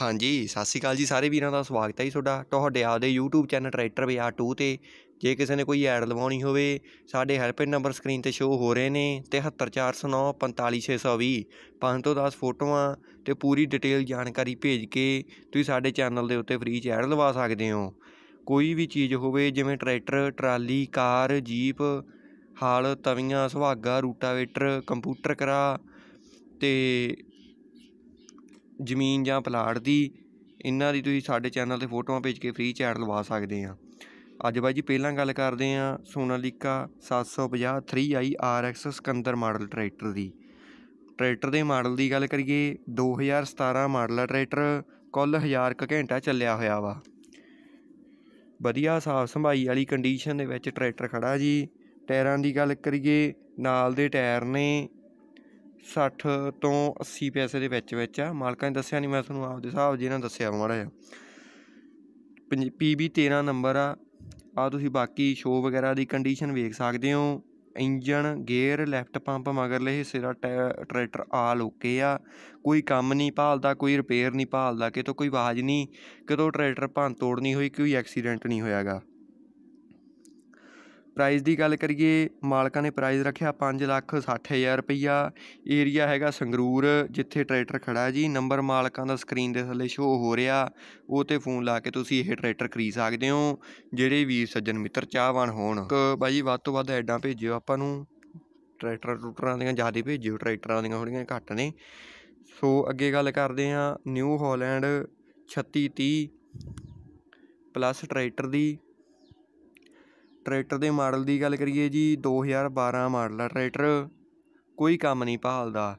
ਹਾਂਜੀ ਸਤਿ ਸ਼੍ਰੀ ਅਕਾਲ ਜੀ ਸਾਰੇ ਵੀਰਾਂ ਦਾ ਸਵਾਗਤ ਹੈ ਜੀ ਤੁਹਾਡਾ ਤੁਹਾਡੇ ਦੇ YouTube ਚੈਨਲ ਟਰੈਕਟਰ ਬਾਜ਼ਾਰ 2 ਤੇ ਜੇ ਕਿਸੇ ਨੇ ਕੋਈ ਐਡ ਲਵਾਉਣੀ ਹੋਵੇ ਸਾਡੇ ਹੈਲਪਲਾਈਨ ਨੰਬਰ ਸਕਰੀਨ ਤੇ ਸ਼ੋ ਹੋ ਰਹੇ ਨੇ 73409 45620 ਤੋਂ 10 ਫੋਟੋਆਂ ਤੇ ਪੂਰੀ ਡਿਟੇਲ ਜਾਣਕਾਰੀ ਭੇਜ ਕੇ ਤੁਸੀਂ ਸਾਡੇ ਚੈਨਲ ਦੇ ਉੱਤੇ ਫ੍ਰੀ ਚ ਐਡ ਲਵਾ ਸਕਦੇ ਹੋ ਕੋਈ ਵੀ ਚੀਜ਼ ਹੋਵੇ ਜਿਵੇਂ ਟਰੈਕਟਰ ਟਰਾਲੀ ਕਾਰ ਜੀਪ ਹਾਲ ਤਵੀਆਂ ਸੁਹਾਗਾ ਰੂਟਾਵੇਟਰ ਕੰਪਿਊਟਰ ਕਰਾ ਤੇ ਜ਼ਮੀਨ ਜਾਂ ਪਲਾਟ ਦੀ ਇਹਨਾਂ ਦੀ ਤੁਸੀਂ ਸਾਡੇ ਚੈਨਲ 'ਤੇ ਫੋਟੋਆਂ ਭੇਜ ਕੇ ਫ੍ਰੀ ਚੈਟ ਲਵਾ ਸਕਦੇ ਆ ਅੱਜ ਬਾਈ ਜੀ ਪਹਿਲਾਂ ਗੱਲ ਕਰਦੇ ਆ Sonalika 750 3i RX Sikander model tractor ਦੀ ਟਰੈਕਟਰ ਦੇ ਮਾਡਲ ਦੀ ਗੱਲ ਕਰੀਏ 2017 ਮਾਡਲ ਟਰੈਕਟਰ ਕੁੱਲ 1000 ਕ ਘੰਟਾ ਚੱਲਿਆ ਹੋਇਆ ਵਾ ਵਧੀਆ ਸਾਫ ਸੰਭਾਈ ਵਾਲੀ ਕੰਡੀਸ਼ਨ ਦੇ ਵਿੱਚ ਟਰੈਕਟਰ ਖੜਾ ਜੀ ਟਾਇਰਾਂ ਦੀ ਗੱਲ ਕਰੀਏ ਨਾਲ ਦੇ ਟਾਇਰ ਨੇ 60 ਤੋਂ 80 ਪੈਸੇ ਦੇ ਵਿੱਚ ਵਿੱਚ ਆ ਮਾਲਕਾਂ ਨੇ ਦੱਸਿਆ ਨਹੀਂ ਮੈਂ ਤੁਹਾਨੂੰ ਆਪਦੇ ਹਿਸਾਬ ਜੀ ਨਾਲ ਦੱਸਿਆ ਮਾੜਾ ਜਿਹਾ ਪੀਬੀ 13 ਨੰਬਰ ਆ ਆ ਤੁਸੀਂ ਬਾਕੀ ਸ਼ੋ ਵਗੈਰਾ ਦੀ ਕੰਡੀਸ਼ਨ ਵੇਖ ਸਕਦੇ ਹੋ ਇੰਜਨ ਗੇਅਰ ਲੈਫਟ ਪੰਪ ਮਗਰਲੇ ਹਿੱਸੇ ਦਾ ਟਰੈਕਟਰ ਆਲ ਓਕੇ ਆ ਕੋਈ ਕੰਮ ਨਹੀਂ ਭਾਲਦਾ ਕੋਈ ਰਿਪੇਅਰ ਨਹੀਂ ਭਾਲਦਾ ਕਿਤੋਂ ਕੋਈ ਆਵਾਜ਼ ਨਹੀਂ ਕਿਤੋਂ ਟਰੈਕਟਰ ਭੰਨ ਤੋੜ ਨਹੀਂ ਹੋਈ ਕੋਈ ਐਕਸੀਡੈਂਟ ਨਹੀਂ ਹੋਇਆਗਾ ਪ੍ਰਾਈਜ਼ ਦੀ ਗੱਲ ਕਰੀਏ ਮਾਲਕਾਂ ਨੇ ਪ੍ਰਾਈਜ਼ ਰੱਖਿਆ 560000 ਲੱਖ ਹਜ਼ਾਰ ਰੁਪਈਆ ਏਰੀਆ ਹੈਗਾ ਸੰਗਰੂਰ ਜਿੱਥੇ ਟਰੈਕਟਰ ਖੜਾ ਜੀ ਨੰਬਰ ਮਾਲਕਾਂ ਦਾ ਸਕਰੀਨ ਦੇ ਥੱਲੇ ਸ਼ੋ ਹੋ ਰਿਹਾ ਉਹ ਤੇ ਫੋਨ ਲਾ ਕੇ ਤੁਸੀਂ ਇਹ ਟਰੈਕਟਰ ਖਰੀਦ ਸਕਦੇ ਹੋ ਜਿਹੜੇ ਵੀ ਸੱਜਣ ਮਿੱਤਰ ਚਾਹਵਾਨ ਹੋਣ ਬਾਈ ਵੱਧ ਤੋਂ ਵੱਧ ਐਡਾਂ ਭੇਜਿਓ ਆਪਾਂ ਨੂੰ ਟਰੈਕਟਰਾਂ ਟੂਟਰਾਂ ਦੀਆਂ ਜ਼ਿਆਦਾ ਭੇਜਿਓ ਟਰੈਕਟਰਾਂ ਦੀਆਂ ਥੋੜੀਆਂ ਘੱਟ ਨੇ ਸੋ ਅੱਗੇ ਗੱਲ ਕਰਦੇ ਹਾਂ ਨਿਊ ਹਾਲੈਂਡ 3630 ਪਲੱਸ ਟਰੈਕਟਰ ਦੀ ਟਰੈਕਟਰ ਦੇ ਮਾਡਲ ਦੀ ਗੱਲ ਕਰੀਏ ਜੀ 2012 ਮਾਡਲ ਆ ਟਰੈਕਟਰ ਕੋਈ ਕੰਮ ਨਹੀਂ ਭਾਲਦਾ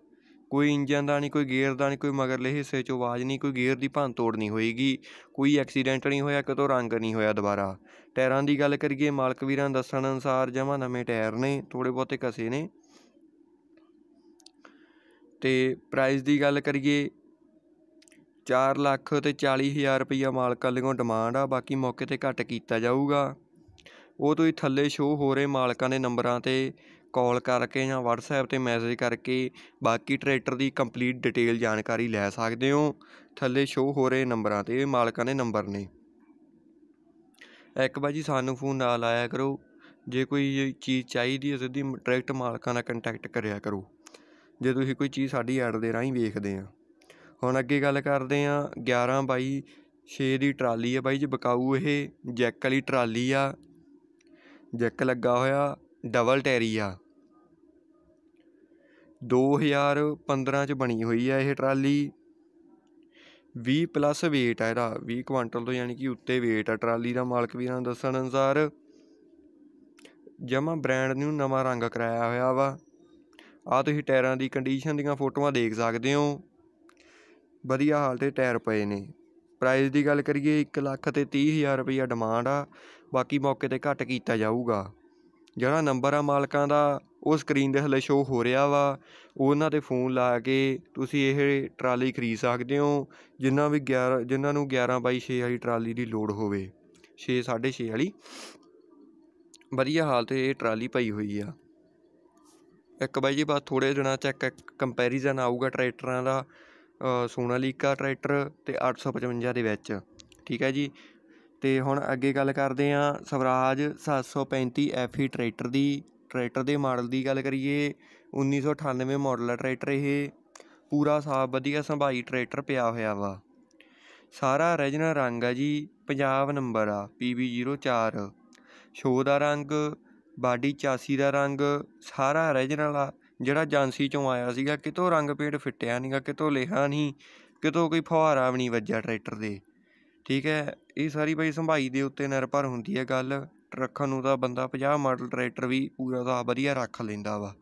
ਕੋਈ ਇੰਜਨ ਦਾ ਨਹੀਂ ਕੋਈ ਗੇਅਰ ਦਾ ਨਹੀਂ ਕੋਈ ਮਗਰਲੇ ਹਿੱਸੇ 'ਚੋਂ ਆਵਾਜ਼ ਨਹੀਂ ਕੋਈ ਗੇਅਰ ਦੀ ਭੰਨ ਤੋੜ ਨਹੀਂ ਹੋਏਗੀ ਕੋਈ ਐਕਸੀਡੈਂਟ ਨਹੀਂ ਹੋਇਆ ਕਿਤੋਂ ਰੰਗ ਨਹੀਂ ਹੋਇਆ ਦੁਬਾਰਾ ਟਾਇਰਾਂ ਦੀ ਗੱਲ ਕਰੀਏ ਮਾਲਕ ਵੀਰਾਂ ਦੱਸਣ ਅਨੁਸਾਰ ਜਮਾ ਨਵੇਂ ਟਾਇਰ ਨੇ ਥੋੜੇ ਬਹੁਤੇ ਕਸੇ ਨੇ ਤੇ ਪ੍ਰਾਈਸ ਦੀ ਗੱਲ ਕਰੀਏ 4 ਲੱਖ ਤੇ 40 ਹਜ਼ਾਰ ਰੁਪਈਆ ਮਾਲਕਾਂ ਲਈੋਂ ਡਿਮਾਂਡ ਆ ਬਾਕੀ ਮੌਕੇ ਤੇ ਘੱਟ ਕੀਤਾ ਜਾਊਗਾ ਉਹ ਤੁਸੀਂ ਥੱਲੇ ਸ਼ੋ ਹੋ ਰਹੇ ਮਾਲਕਾਂ ਦੇ ਨੰਬਰਾਂ ਤੇ ਕਾਲ ਕਰਕੇ ਜਾਂ WhatsApp ਤੇ ਮੈਸੇਜ ਕਰਕੇ ਬਾਕੀ ਟਰੈਕਟਰ ਦੀ ਕੰਪਲੀਟ ਡਿਟੇਲ ਜਾਣਕਾਰੀ ਲੈ ਸਕਦੇ ਹੋ ਥੱਲੇ ਸ਼ੋ ਹੋ ਰਹੇ ਨੰਬਰਾਂ ਤੇ ਇਹ ਮਾਲਕਾਂ ਦੇ ਨੰਬਰ ਨੇ ਇੱਕ ਵਾਰ ਜੀ ਸਾਨੂੰ ਫੋਨ ਨਾਲ ਲਾਇਆ ਕਰੋ ਜੇ ਕੋਈ ਚੀਜ਼ ਚਾਹੀਦੀ ਹੈ ਸਿੱਧੀ ਡਾਇਰੈਕਟ ਮਾਲਕਾਂ ਨਾਲ ਕੰਟੈਕਟ ਕਰਿਆ ਕਰੋ ਜੇ ਤੁਸੀਂ ਕੋਈ ਚੀਜ਼ ਸਾਡੀ ਐਡ ਦੇ ਰਾਹੀਂ ਵੇਖਦੇ ਆ ਹੁਣ ਅੱਗੇ ਗੱਲ ਕਰਦੇ ਆ 11 ਬਾਈ 6 ਦੀ ਟਰਾਲੀ ਹੈ ਬਾਈ ਜੀ ਬਕਾਊ ਇਹ ਜੈਕ ਵਾਲੀ ਟਰਾਲੀ ਆ ਜੈਕ ਲੱਗਾ ਹੋਇਆ ਡਬਲ ਟੈਰੀ ਆ 2015 ਚ ਬਣੀ ਹੋਈ ਆ ਇਹ ਟਰਾਲੀ 20 ਪਲੱਸ weight ਆ ਇਹਦਾ 20 ਕੁਆਂਟਲ ਤੋਂ ਯਾਨੀ ਕਿ ਉੱਤੇ weight ਆ ਟਰਾਲੀ ਦਾ ਮਾਲਕ ਵੀਰਾਂ ਦੱਸਣ ਅਨੁਸਾਰ ਜਮਾ ਬ੍ਰਾਂਡ ਨੂੰ ਨਵਾਂ ਰੰਗ ਕਰਾਇਆ ਹੋਇਆ ਵਾ ਆ ਤੁਸੀਂ ਟਾਇਰਾਂ ਦੀ ਕੰਡੀਸ਼ਨ ਦੀਆਂ ਫੋਟੋਆਂ ਦੇਖ ਸਕਦੇ ਹੋ ਵਧੀਆ ਹਾਲ ਤੇ ਟਾਇਰ ਪਏ ਨੇ ਪ੍ਰਾਈਸ ਦੀ ਗੱਲ ਕਰੀਏ 1 ਲੱਖ ਤੇ ਤੀਹ ਹਜ਼ਾਰ ਰੁਪਈਆ ਡਿਮਾਂਡ ਆ ਬਾਕੀ ਮੌਕੇ 'ਤੇ ਘੱਟ ਕੀਤਾ ਜਾਊਗਾ ਜਿਹੜਾ ਨੰਬਰ ਆ ਮਾਲਕਾਂ ਦਾ ਉਹ ਸਕਰੀਨ ਦੇ ਹਲੇ ਸ਼ੋ ਹੋ ਰਿਹਾ ਵਾ ਉਹਨਾਂ 'ਤੇ ਫੋਨ ਲਾ ਕੇ ਤੁਸੀਂ ਇਹ ਟਰਾਲੀ ਖਰੀਦ ਸਕਦੇ ਹੋ ਜਿਨ੍ਹਾਂ ਵੀ 11 ਜਿਨ੍ਹਾਂ ਨੂੰ 11 6 ਵਾਲੀ ਟਰਾਲੀ ਦੀ ਲੋਡ ਹੋਵੇ 6 6.5 ਵਾਲੀ ਵਧੀਆ ਹਾਲਤ ਇਹ ਟਰਾਲੀ ਪਈ ਹੋਈ ਆ ਇੱਕ ਬਾਈ ਜੀ ਬਾਅਦ ਥੋੜੇ ਦਿਨਾਂ ਚ ਇੱਕ ਕੰਪੈਰੀਜ਼ਨ ਆਊਗਾ ਟਰੈਕਟਰਾਂ ਦਾ ਸੋਨਾਲੀਕਾ ਟਰੈਕਟਰ ਤੇ 855 ਦੇ ਵਿੱਚ ਠੀਕ ਹੈ ਜੀ ਤੇ ਹੁਣ ਅੱਗੇ ਗੱਲ ਕਰਦੇ ਆ ਸਵਰਾਜ 735 FE ਟਰੈਕਟਰ ਦੀ ਟਰੈਕਟਰ ਦੇ ਮਾਡਲ ਦੀ ਗੱਲ ਕਰੀਏ 1998 ਮਾਡਲ ਟਰੈਕਟਰ ਇਹ ਪੂਰਾ ਸਾਫ ਵਧੀਆ ਸੰਭਾਈ ਟਰੈਕਟਰ ਪਿਆ ਹੋਇਆ ਵਾ ਸਾਰਾ ਓਰੀਜਨਲ ਰੰਗ ਆ ਜੀ ਪੰਜਾਬ ਨੰਬਰ ਆ PB04 ਸ਼ੋ ਦਾ ਰੰਗ ਬਾਡੀ ਚਾਸੀ ਦਾ ਰੰਗ ਸਾਰਾ ਓਰੀਜਨਲ ਆ ਜਿਹੜਾ ਜਾਂਸੀ ਚੋਂ ਆਇਆ ਸੀਗਾ ਕਿਤੋਂ ਰੰਗ ਪੇੜ ਫਿੱਟਿਆ ਨਹੀਂਗਾ ਕਿਤੋਂ ਲਿਖਾ ਨਹੀਂ ਕਿਤੋਂ ਕੋਈ ਫੁਹਾਰਾ ਵੀ ਨਹੀਂ ਵੱਜਿਆ ਟਰੈਕਟਰ ਦੇ ਠੀਕ ਹੈ ਇਹ ਸਾਰੀ ਬਾਈ ਸੰਭਾਈ ਦੇ ਉੱਤੇ ਨਿਰਭਰ ਹੁੰਦੀ ਹੈ ਗੱਲ ਰੱਖਣ ਨੂੰ ਤਾਂ ਬੰਦਾ 50 ਮਾਡਲ ਟਰੈਕਟਰ ਵੀ ਪੂਰਾ ਦਾ ਵਧੀਆ ਰੱਖ ਲੈਂਦਾ ਵਾ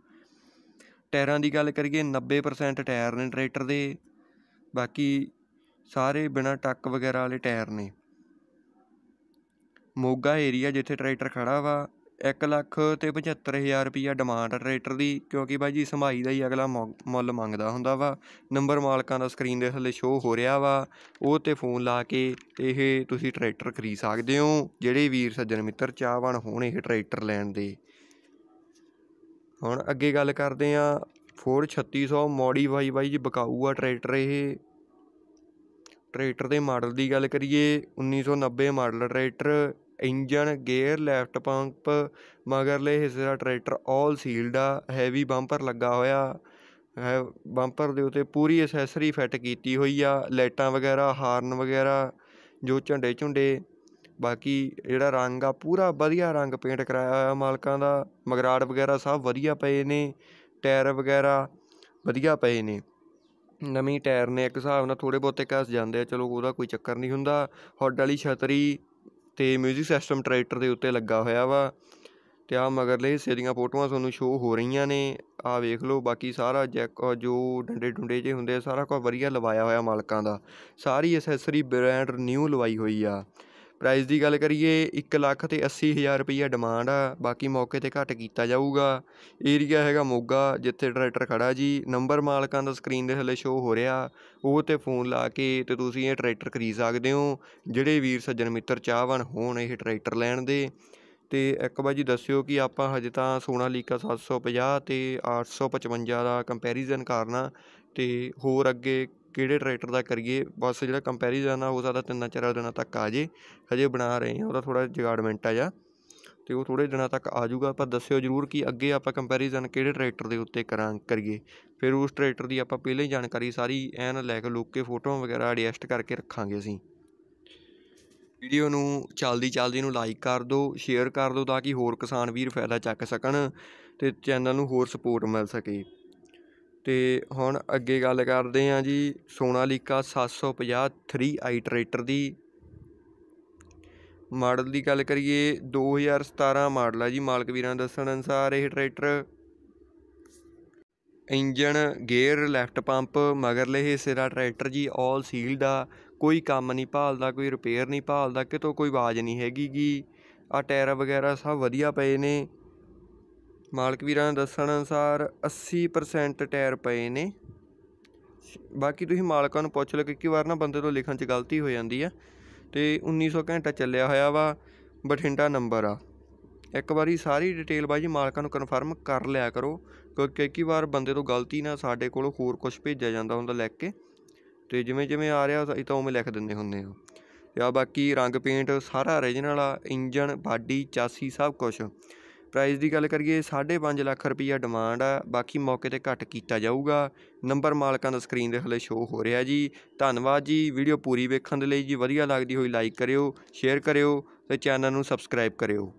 ਟਾਇਰਾਂ ਦੀ ਗੱਲ ਕਰੀਏ 90% ਟਾਇਰ ਨੇ ਟਰੈਕਟਰ ਦੇ ਬਾਕੀ ਸਾਰੇ ਬਿਨਾ ਟੱਕ ਵਗੈਰਾ ਵਾਲੇ ਟਾਇਰ ਨੇ ਮੋਗਾ ਏਰੀਆ ਜਿੱਥੇ ਟਰੈਕਟਰ ਖੜਾ ਵਾ ਇੱਕ ਲੱਖ ਤੇ ਪਝੱਤਰ ਹਜ਼ਾਰ ਰੁਪਈਆ ਡਿਮਾਂਡ ਟਰੈਕਟਰ ਦੀ ਕਿਉਂਕਿ ਬਾਈ ਜੀ ਸੰਭਾਈ ਦਾ ਹੀ ਅਗਲਾ ਮੁੱਲ ਮੰਗਦਾ ਹੁੰਦਾ ਵਾ ਨੰਬਰ ਮਾਲਕਾਂ ਦਾ ਸਕਰੀਨ ਦੇ ਥੱਲੇ ਸ਼ੋਅ ਹੋ ਰਿਹਾ ਵਾ ਉਹ 'ਤੇ ਫੋਨ ਲਾ ਕੇ ਇਹ ਤੁਸੀਂ ਟਰੈਕਟਰ ਖਰੀਦ ਸਕਦੇ ਹੋ ਜਿਹੜੇ ਵੀਰ ਸੱਜਣ ਮਿੱਤਰ ਚਾਹਵਾਨ ਹੋਣ ਇਹ ਟਰੈਕਟਰ ਲੈਣ ਦੇ ਹੁਣ ਅੱਗੇ ਗੱਲ ਕਰਦੇ ਆ ਫੋਰ 3600 ਮੋਡੀਫਾਈ ਬਾਈ ਜੀ ਬਕਾਊ ਆ ਟਰੈਕਟਰ ਇਹ ਟਰੈਕਟਰ ਦੇ ਮਾਡਲ ਦੀ ਗੱਲ ਕਰੀਏ 1990 model tractor engine gear lift pump ਮਗਰਲੇ ਹਿੱਸੇ ਦਾ ਟਰੈਕਟਰ ਆਲ ਸੀਲਡ ਆ ਹੈਵੀ ਬੰਪਰ ਲੱਗਾ ਹੋਇਆ ਹੈ ਬੰਪਰ ਦੇ ਉੱਤੇ ਪੂਰੀ ਅਸੈਸਰੀ ਫਿੱਟ ਕੀਤੀ ਹੋਈ ਆ ਲਾਈਟਾਂ ਵਗੈਰਾ ਹਾਰਨ ਵਗੈਰਾ ਜੋ ਝੰਡੇ ਝੁੰਡੇ ਬਾਕੀ ਜਿਹੜਾ ਰੰਗ ਆ ਪੂਰਾ ਵਧੀਆ ਰੰਗ ਪੇਂਟ ਕਰਾਇਆ ਹੋਇਆ ਮਾਲਕਾਂ ਦਾ ਮਗਰਾੜ ਵਗੈਰਾ ਸਭ ਵਧੀਆ ਪਏ ਨੇ ਟਾਇਰ ਵਗੈਰਾ ਵਧੀਆ ਪਏ ਨੇ ਨਵੀਂ ਟਾਇਰ ਨੇ ਇੱਕ ਹਿਸਾਬ ਨਾਲ ਥੋੜੇ ਬਹੁਤੇ ਕੱਸ ਜਾਂਦੇ ਆ ਚਲੋ ਉਹਦਾ ਕੋਈ ਚੱਕਰ ਨਹੀਂ ਹੁੰਦਾ ਹੌਡ ਵਾਲੀ ਛਤਰੀ ਤੇ ਮਿਊਜ਼ਿਕ ਸਿਸਟਮ ਟਰੈਕਟਰ ਦੇ ਉੱਤੇ ਲੱਗਾ ਹੋਇਆ ਵਾ ਤੇ ਆ ਮਗਰਲੇ ਹਿੱਸੇ ਦੀਆਂ ਫੋਟੋਆਂ ਤੁਹਾਨੂੰ ਸ਼ੋ ਹੋ ਰਹੀਆਂ ਨੇ ਆ ਵੇਖ ਲਓ ਬਾਕੀ ਸਾਰਾ ਜੈਕ ਜੋ ਡੰਡੇ ਡੁੰਡੇ ਜੇ ਹੁੰਦੇ ਸਾਰਾ ਕੁਝ ਵਧੀਆ ਲਵਾਇਆ ਹੋਇਆ ਮਾਲਕਾਂ ਦਾ ਸਾਰੀ ਐਸੈਸਰੀ ਬ੍ਰਾਂਡ ਨਿਊ ਲਵਾਈ ਹੋਈ ਆ ਪ੍ਰਾਈਸ ਦੀ ਗੱਲ ਕਰੀਏ 1 ਲੱਖ ਤੇ 80 ਹਜ਼ਾਰ ਰੁਪਈਆ ਡਿਮਾਂਡ ਆ ਬਾਕੀ ਮੌਕੇ ਤੇ ਘਟ ਕੀਤਾ ਜਾਊਗਾ ਏਰੀਆ ਹੈਗਾ ਮੋਗਾ ਜਿੱਥੇ ਟਰੈਕਟਰ ਖੜਾ ਜੀ ਨੰਬਰ ਮਾਲਕਾਂ ਦਾ ਸਕਰੀਨ ਦੇ ਥੱਲੇ ਸ਼ੋ ਹੋ ਰਿਹਾ ਉਹ ਤੇ ਫੋਨ ਲਾ ਕੇ ਤੇ ਤੁਸੀਂ ਇਹ ਟਰੈਕਟਰ ਖਰੀਦ ਸਕਦੇ ਹੋ ਜਿਹੜੇ ਵੀਰ ਸੱਜਣ ਮਿੱਤਰ ਚਾਹਵਾਨ ਹੋਣ ਇਹ ਟਰੈਕਟਰ ਲੈਣ ਦੇ ਤੇ ਇੱਕ ਵਾਰ ਜੀ ਦੱਸਿਓ ਕਿ ਆਪਾਂ ਹਜੇ ਤਾਂ ਸੋਨਾ ਲੀਕਾ 750 ਤੇ 855 ਦਾ ਕੰਪੈਰੀਜ਼ਨ ਕਰਨਾ ਤੇ ਹੋਰ ਅੱਗੇ ਕਿਹੜੇ ਟਰੈਕਟਰ ਦਾ ਕਰੀਏ ਬਸ ਜਿਹੜਾ ਕੰਪੈਰੀਜ਼ਨ ਆ ਹੋ ਸਕਦਾ ਤਿੰਨਾਂ ਚਾਰਾਂ ਦਿਨਾਂ ਤੱਕ ਆ ਜੇ ਹਜੇ ਬਣਾ ਰਹੇ ਹਾਂ ਉਹਦਾ ਥੋੜਾ ਜਗਾੜਮੈਂਟ ਆ ਜਾ ਤੇ ਉਹ ਥੋੜੇ ਦਿਨਾਂ ਤੱਕ ਆ ਜਾਊਗਾ ਪਰ ਦੱਸਿਓ ਜਰੂਰ ਕਿ ਅੱਗੇ ਆਪਾਂ ਕੰਪੈਰੀਜ਼ਨ ਕਿਹੜੇ ਟਰੈਕਟਰ ਦੇ ਉੱਤੇ ਕਰਾਂ ਕਰੀਏ ਫਿਰ ਉਸ ਟਰੈਕਟਰ ਦੀ ਆਪਾਂ ਪਹਿਲਾਂ ਹੀ ਜਾਣਕਾਰੀ ਸਾਰੀ ਐਨ ਲੈ ਕੇ ਲੋਕ ਕੇ ਫੋਟੋਆਂ ਵਗੈਰਾ ਐਡਜਸਟ ਕਰਕੇ ਰੱਖਾਂਗੇ ਅਸੀਂ ਵੀਡੀਓ ਨੂੰ ਚਲਦੀ ਚਲਦੀ ਨੂੰ ਲਾਈਕ ਕਰ ਦਿਓ ਸ਼ੇਅਰ ਕਰ ਦਿਓ ਤਾਂ ਕਿ ਹੋਰ ਕਿਸਾਨ ਵੀਰ ਫਾਇਦਾ ਚੱਕ ਸਕਣ ਤੇ ਚੈਨਲ ਨੂੰ ਹੋਰ ਸਪੋਰਟ ਮਿਲ ਸਕੇ ਤੇ ਹੁਣ ਅੱਗੇ ਗੱਲ ਕਰਦੇ ਆਂ ਜੀ ਸੋਨਾਲੀਕਾ 750 ਸੌ ਥਰੀ ਆਈਟਰੇਟਰ ਦੀ ਮਾਡਲ ਦੀ ਗੱਲ ਕਰੀਏ 2017 ਮਾਡਲ ਹੈ ਜੀ ਮਾਲਕ ਵੀਰਾਂ ਦੱਸਣ ਅਨਸਾਰ ਇਹ tractor engine gear lift pump ਮਗਰਲੇ ਹਿੱਸੇ ਦਾ ਟਰੈਕਟਰ ਜੀ ਆਲ ਸੀਲਡ ਆ ਕੋਈ ਕੰਮ ਨਹੀਂ ਭਾਲਦਾ ਕੋਈ ਰਿਪੇਅਰ ਨਹੀਂ ਭਾਲਦਾ ਕਿਤੋਂ ਕੋਈ ਆਵਾਜ਼ ਨਹੀਂ ਹੈਗੀ ਗੀ ਆ ਟਾਇਰ ਵਗੈਰਾ ਸਭ ਵਧੀਆ ਪਏ ਨੇ ਮਾਲਕ ਵੀਰਾਂ ਦੇ ਦੱਸਣ ਅਨਸਾਰ 80% ਟਾਇਰ ਪਏ ਨੇ ਬਾਕੀ ਤੁਸੀਂ ਮਾਲਕਾਂ ਨੂੰ ਪੁੱਛ ਲਓ ਕਿ ਵਾਰ ਨਾ ਬੰਦੇ ਤੋਂ ਲਿਖਣ 'ਚ ਗਲਤੀ ਹੋ ਜਾਂਦੀ ਆ ਤੇ 1900 ਘੰਟਾ ਚੱਲਿਆ ਹੋਇਆ ਵਾ ਬਠਿੰਡਾ ਨੰਬਰ ਆ ਇੱਕ ਵਾਰੀ ਸਾਰੀ ਡਿਟੇਲ ਬਾਜੀ ਮਾਲਕਾਂ ਨੂੰ ਕਨਫਰਮ ਕਰ ਲਿਆ ਕਰੋ ਕਿਉਂਕਿ ਕਈ ਵਾਰ ਬੰਦੇ ਤੋਂ ਗਲਤੀ ਨਾਲ ਸਾਡੇ ਕੋਲ ਹੋਰ ਕੁਝ ਭੇਜਿਆ ਜਾਂਦਾ ਹੁੰਦਾ ਲਿਖ ਕੇ ਤੇ ਜਿਵੇਂ ਜਿਵੇਂ ਆ ਰਿਹਾ ਅਸੀਂ ਤਾਂ ਉਵੇਂ ਲਿਖ ਦਿੰਦੇ ਹੁੰਦੇ ਆ ਤੇ ਆ ਬਾਕੀ ਰੰਗ ਪੇਂਟ ਸਾਰਾ origignal ਆ ਇੰਜਨ ਬਾਡੀ ਚਾਸੀ ਸਭ ਕੁਝ ਪ੍ਰਾਈਸ ਦੀ ਗੱਲ ਕਰੀਏ 5.5 ਲੱਖ ਰੁਪਈਆ ਡਿਮਾਂਡ ਆ ਬਾਕੀ ਮੌਕੇ ਤੇ ਘੱਟ ਕੀਤਾ ਜਾਊਗਾ ਨੰਬਰ ਮਾਲਕਾਂ ਦਾ ਸਕਰੀਨ ਦੇ ਹਲੇ ਸ਼ੋ ਹੋ ਰਿਹਾ ਜੀ ਧੰਨਵਾਦ ਜੀ ਵੀਡੀਓ ਪੂਰੀ ਵੇਖਣ ਦੇ ਲਈ ਜੀ ਵਧੀਆ ਲੱਗਦੀ ਹੋਈ ਲਾਈਕ ਕਰਿਓ ਸ਼ੇਅਰ ਕਰਿਓ ਤੇ ਚੈਨਲ ਨੂੰ ਸਬਸਕ੍ਰਾਈਬ ਕਰਿਓ